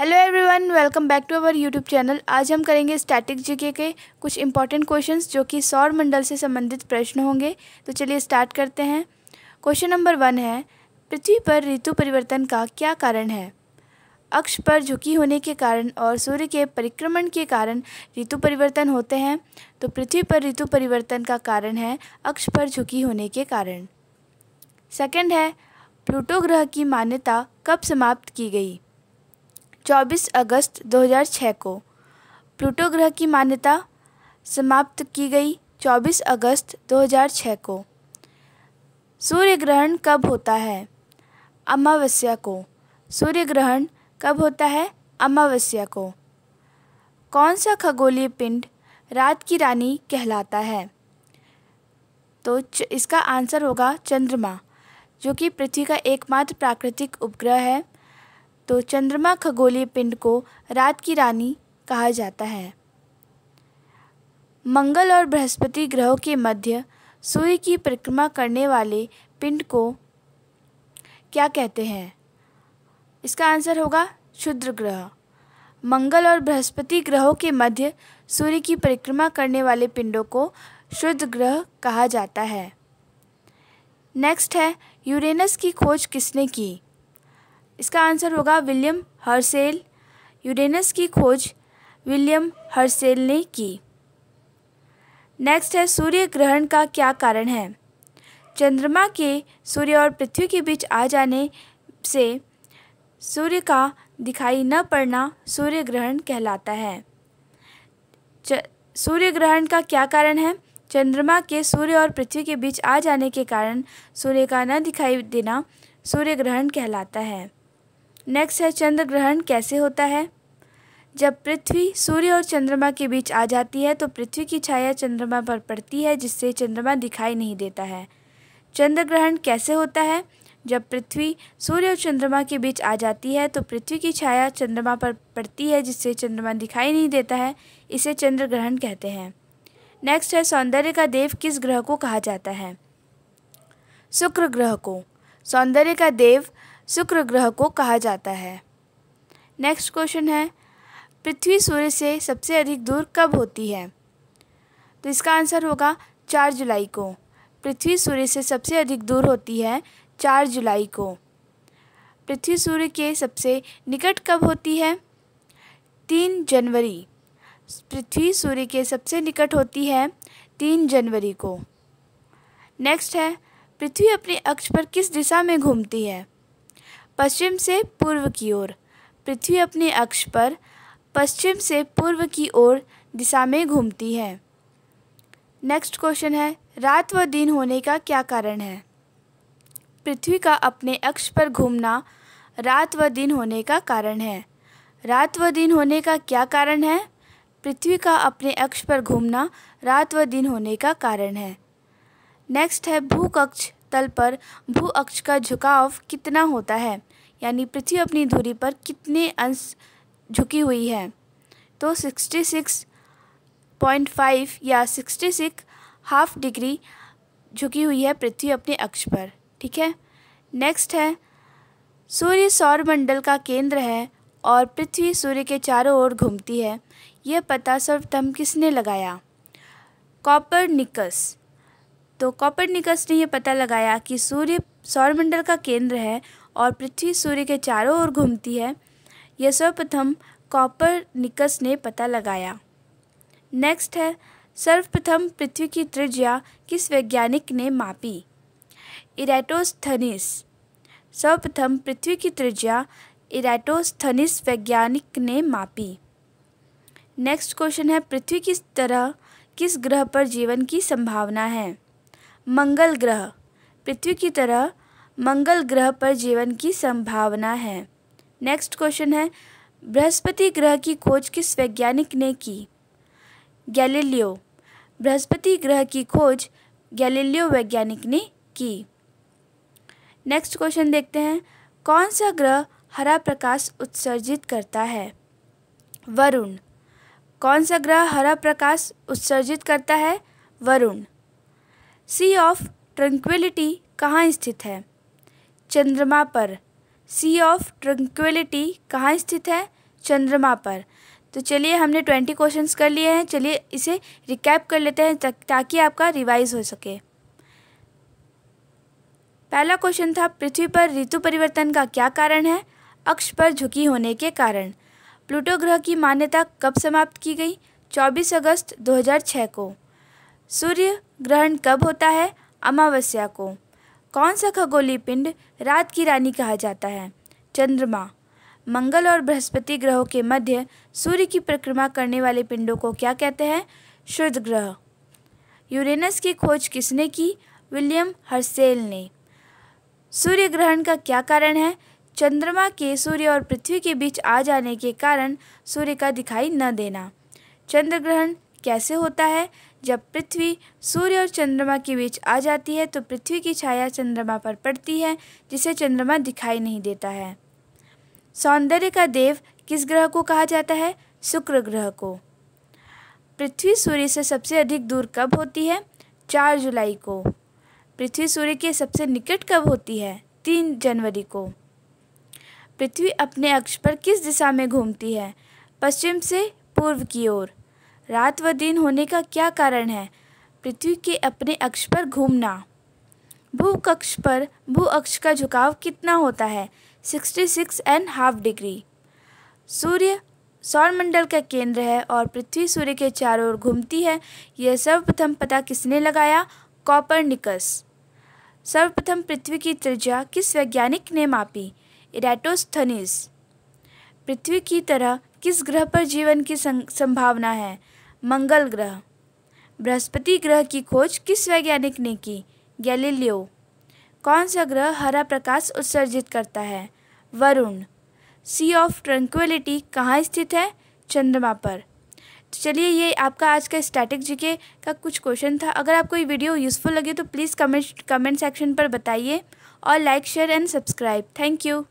hello everyone welcome back to our YouTube channel आज हम करेंगे स्टैटिक जीके के कुछ इंपॉर्टेंट क्वेश्चंस जो कि सौर मंडल से संबंधित प्रश्न होंगे तो चलिए स्टार्ट करते हैं क्वेश्चन नंबर वन है पृथ्वी पर ऋतु परिवर्तन का क्या कारण है अक्ष पर झुकी होने के कारण और सूर्य के परिक्रमण के कारण ऋतु परिवर्तन होते हैं तो पृथ्वी पर ऋतु परिवर्तन का कारण है अक्ष पर झुकी होने के कारण सेकेंड है प्लूटो ग्रह की मान्यता कब समाप्त की गई 24 अगस्त 2006 को प्लूटो ग्रह की मान्यता समाप्त की गई 24 अगस्त 2006 को सूर्य ग्रहण कब होता है अमावस्या को सूर्य ग्रहण कब होता है अमावस्या को कौन सा खगोलीय पिंड रात की रानी कहलाता है तो इसका आंसर होगा चंद्रमा जो कि पृथ्वी का एकमात्र प्राकृतिक उपग्रह है तो चंद्रमा खगोलीय पिंड को रात की रानी कहा जाता है मंगल और बृहस्पति ग्रहों के मध्य सूर्य की परिक्रमा करने वाले पिंड को क्या कहते हैं इसका आंसर होगा क्षुद्र ग्रह मंगल और बृहस्पति ग्रहों के मध्य सूर्य की परिक्रमा करने वाले पिंडों को शुद्ध ग्रह कहा जाता है नेक्स्ट है यूरेनस की खोज किसने की इसका आंसर होगा विलियम हर्सेल यूरेनस की खोज विलियम हर्सेल ने की नेक्स्ट है सूर्य ग्रहण का क्या कारण है चंद्रमा के सूर्य और पृथ्वी के बीच आ जाने से सूर्य का दिखाई न पड़ना सूर्य ग्रहण कहलाता है सूर्य ग्रहण का क्या कारण है चंद्रमा के सूर्य और पृथ्वी के बीच आ जाने के कारण सूर्य का न दिखाई देना सूर्य ग्रहण कहलाता है नेक्स्ट है चंद्र ग्रहण कैसे होता है जब पृथ्वी सूर्य और चंद्रमा के बीच आ जाती है तो पृथ्वी की छाया चंद्रमा पर पड़ती है जिससे चंद्रमा दिखाई नहीं देता है चंद्र ग्रहण कैसे होता है जब पृथ्वी सूर्य और चंद्रमा के बीच आ जाती है तो पृथ्वी की छाया चंद्रमा पर पड़ती है जिससे चंद्रमा दिखाई नहीं देता है इसे चंद्र ग्रहण कहते हैं नेक्स्ट है सौंदर्य का देव किस ग्रह को कहा जाता है शुक्र ग्रह को सौंदर्य का देव शुक्र ग्रह को कहा जाता है नेक्स्ट क्वेश्चन है पृथ्वी सूर्य से सबसे अधिक दूर कब होती है तो इसका आंसर होगा चार जुलाई को पृथ्वी सूर्य से सबसे अधिक दूर होती है चार जुलाई को पृथ्वी सूर्य के सबसे निकट कब होती है तीन जनवरी पृथ्वी सूर्य के सबसे निकट होती है तीन जनवरी को नेक्स्ट है पृथ्वी अपने अक्ष पर किस दिशा में घूमती है पश्चिम से पूर्व की ओर पृथ्वी अपने अक्ष पर पश्चिम से पूर्व की ओर दिशा में घूमती है नेक्स्ट क्वेश्चन है रात व दिन होने का क्या कारण है पृथ्वी का अपने अक्ष पर घूमना रात व दिन होने का कारण है रात व दिन होने का क्या कारण है पृथ्वी का अपने अक्ष पर घूमना रात व दिन होने का कारण है नेक्स्ट है भूकक्ष तल पर भू अक्ष का झुकाव कितना होता है यानी पृथ्वी अपनी धुरी पर कितने अंश झुकी हुई है तो 66.5 या 66 हाफ डिग्री झुकी हुई है पृथ्वी अपने अक्ष पर ठीक है नेक्स्ट है सूर्य सौरमंडल का केंद्र है और पृथ्वी सूर्य के चारों ओर घूमती है यह पता सर्वप्रथम किसने लगाया कॉपर निकस तो कॉपरनिकस ने यह पता लगाया कि सूर्य सौरमंडल का केंद्र है और पृथ्वी सूर्य के चारों ओर घूमती है यह सर्वप्रथम कॉपरनिकस ने पता लगाया नेक्स्ट है सर्वप्रथम पृथ्वी की त्रिज्या किस वैज्ञानिक ने मापी इराटोस्थनिस सर्वप्रथम पृथ्वी की त्रिज्या इराटोस्थनिस वैज्ञानिक ने मापी नेक्स्ट क्वेश्चन है पृथ्वी किस तरह किस ग्रह पर जीवन की संभावना है मंगल ग्रह पृथ्वी की तरह मंगल ग्रह पर जीवन की संभावना है नेक्स्ट क्वेश्चन है बृहस्पति ग्रह की खोज किस वैज्ञानिक ने की गैलीलियो बृहस्पति ग्रह की खोज गैलीलियो वैज्ञानिक ने की नेक्स्ट क्वेश्चन देखते हैं कौन सा ग्रह हरा प्रकाश उत्सर्जित करता है वरुण कौन सा ग्रह हरा प्रकाश उत्सर्जित करता है वरुण सी ऑफ ट्रंक्विलिटी कहाँ स्थित है चंद्रमा पर सी ऑफ ट्रंक्विलिटी कहाँ स्थित है चंद्रमा पर तो चलिए हमने ट्वेंटी क्वेश्चंस कर लिए हैं चलिए इसे रिकैप कर लेते हैं ताकि आपका रिवाइज हो सके पहला क्वेश्चन था पृथ्वी पर ऋतु परिवर्तन का क्या कारण है अक्ष पर झुकी होने के कारण प्लूटो ग्रह की मान्यता कब समाप्त की गई 24 अगस्त 2006 को सूर्य ग्रहण कब होता है अमावस्या को कौन सा खगोली पिंड रात की रानी कहा जाता है चंद्रमा मंगल और बृहस्पति ग्रहों के मध्य सूर्य की परिक्रमा करने वाले पिंडों को क्या कहते हैं शुद्ध ग्रह यूरेनस की खोज किसने की विलियम हर्सेल ने सूर्य ग्रहण का क्या कारण है चंद्रमा के सूर्य और पृथ्वी के बीच आ जाने के कारण सूर्य का दिखाई न देना चंद्र ग्रहण कैसे होता है जब पृथ्वी सूर्य और चंद्रमा के बीच आ जाती है तो पृथ्वी की छाया चंद्रमा पर पड़ती है जिसे चंद्रमा दिखाई नहीं देता है सौंदर्य का देव किस ग्रह को कहा जाता है शुक्र ग्रह को पृथ्वी सूर्य से सबसे अधिक दूर कब होती है चार जुलाई को पृथ्वी सूर्य के सबसे निकट कब होती है तीन जनवरी को पृथ्वी अपने अक्ष पर किस दिशा में घूमती है पश्चिम से पूर्व की ओर रात व दिन होने का क्या कारण है पृथ्वी के अपने अक्ष पर घूमना भूकक्ष पर भू अक्ष का झुकाव कितना होता है sixty six and half degree सूर्य सौरमंडल का केंद्र है और पृथ्वी सूर्य के चारों ओर घूमती है यह सर्वप्रथम पता किसने लगाया कॉपर निकस सर्वप्रथम पृथ्वी की त्रिज्या किस वैज्ञानिक ने मापी इराटोस्थनिस पृथ्वी की तरह किस ग्रह पर जीवन की संभावना है मंगल ग्रह बृहस्पति ग्रह की खोज किस वैज्ञानिक ने की गैलीलियो कौन सा ग्रह हरा प्रकाश उत्सर्जित करता है वरुण सी ऑफ ट्रंक्वेलिटी कहाँ स्थित है चंद्रमा पर तो चलिए ये आपका आज का स्टैटिक जीके का कुछ क्वेश्चन था अगर आपको ये वीडियो यूज़फुल लगे तो प्लीज़ कमेंट कमेंट सेक्शन पर बताइए और like share and subscribe thank you